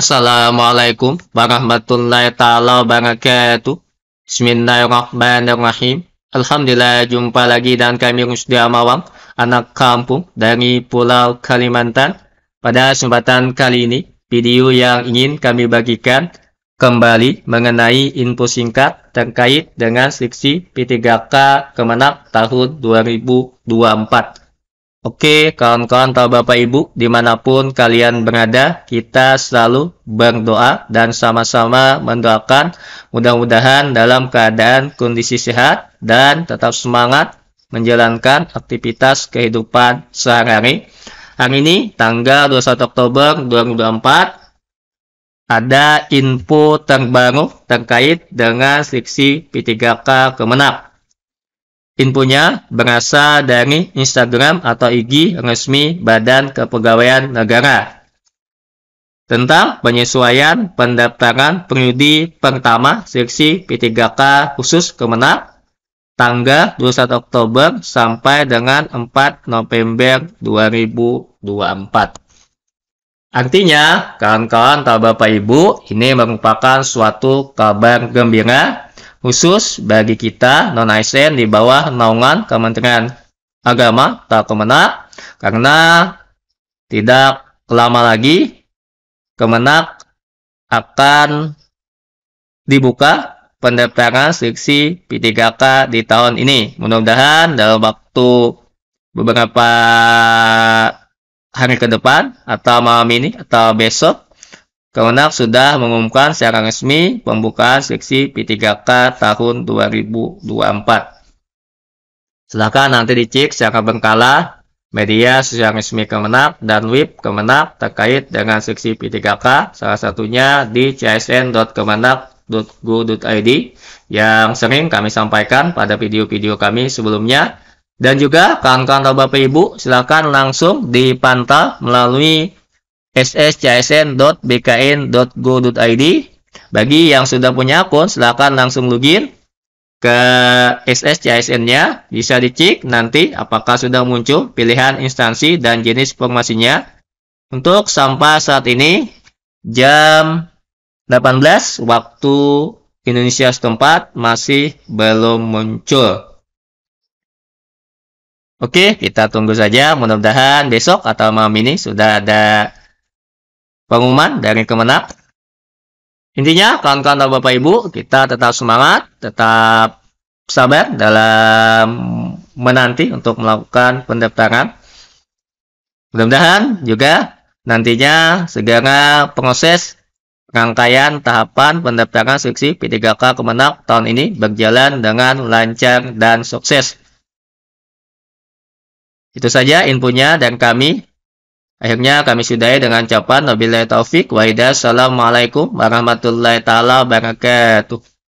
Assalamualaikum warahmatullahi taala wabarakatuh. Bismillahirrahmanirrahim. Alhamdulillah jumpa lagi dan kami Rusdi Amawang, anak kampung dari Pulau Kalimantan. Pada kesempatan kali ini, video yang ingin kami bagikan kembali mengenai info singkat terkait dengan seleksi P3K Kemenak tahun 2024 Oke, kawan-kawan atau Bapak Ibu, dimanapun kalian berada, kita selalu berdoa dan sama-sama mendoakan mudah-mudahan dalam keadaan kondisi sehat dan tetap semangat menjalankan aktivitas kehidupan sehari-hari. Hari ini, tanggal 21 Oktober 2024, ada info terbaru terkait dengan seleksi P3K kemenang. Infonya berasal dari Instagram atau IG resmi Badan Kepegawaian Negara. Tentang penyesuaian pendaftaran periode pertama seleksi P3K khusus Kemenang tanggal 21 Oktober sampai dengan 4 November 2024. Artinya, kawan-kawan atau Bapak Ibu, ini merupakan suatu kabar gembira khusus bagi kita non-ASN di bawah naungan Kementerian Agama atau Kemenak karena tidak lama lagi Kemenak akan dibuka pendaftaran seleksi P3K di tahun ini. Mudah-mudahan dalam waktu beberapa hari ke depan atau malam ini atau besok Kemenak sudah mengumumkan secara resmi pembukaan seleksi P3K tahun 2024. Silahkan nanti dicek secara berkala media sosial resmi Kemenak dan web Kemenak terkait dengan seleksi P3K, salah satunya di csn.kemenak.go.id yang sering kami sampaikan pada video-video kami sebelumnya. Dan juga kawan-kawan atau Bapak Ibu silahkan langsung dipantau melalui sscsn.bkn.go.id. Bagi yang sudah punya akun, silakan langsung login ke SSCSN-nya. Bisa dicek nanti apakah sudah muncul pilihan instansi dan jenis formasinya. Untuk sampah saat ini, jam 18 waktu Indonesia setempat masih belum muncul. Oke, kita tunggu saja. Mudah-mudahan besok atau malam ini sudah ada pengumuman dari Kemenak. Intinya, kawan-kawan dan Bapak Ibu, kita tetap semangat, tetap sabar dalam menanti untuk melakukan pendaftaran. Mudah-mudahan juga nantinya segera proses rangkaian tahapan pendaftaran seleksi P3K Kemenak tahun ini berjalan dengan lancar dan sukses. Itu saja infonya dan kami Akhirnya kami sudahi dengan ucapan wabillahi taufik wa Assalamualaikum warahmatullahi taala wabarakatuh.